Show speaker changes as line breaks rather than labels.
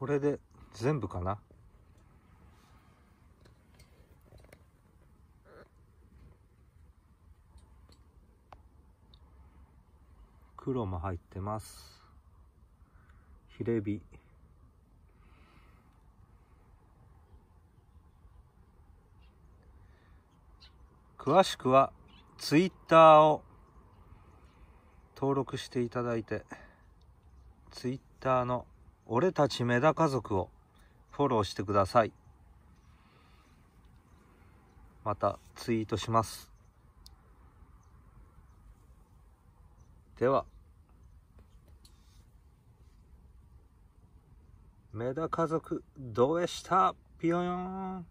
これで全部かな黒も入ってますヒレビ詳しくはツイッターを登録していただいてツイッターの「俺たちメダ家族をフォローしてください。またツイートします。では、メダ家族どうでしたぴよよん。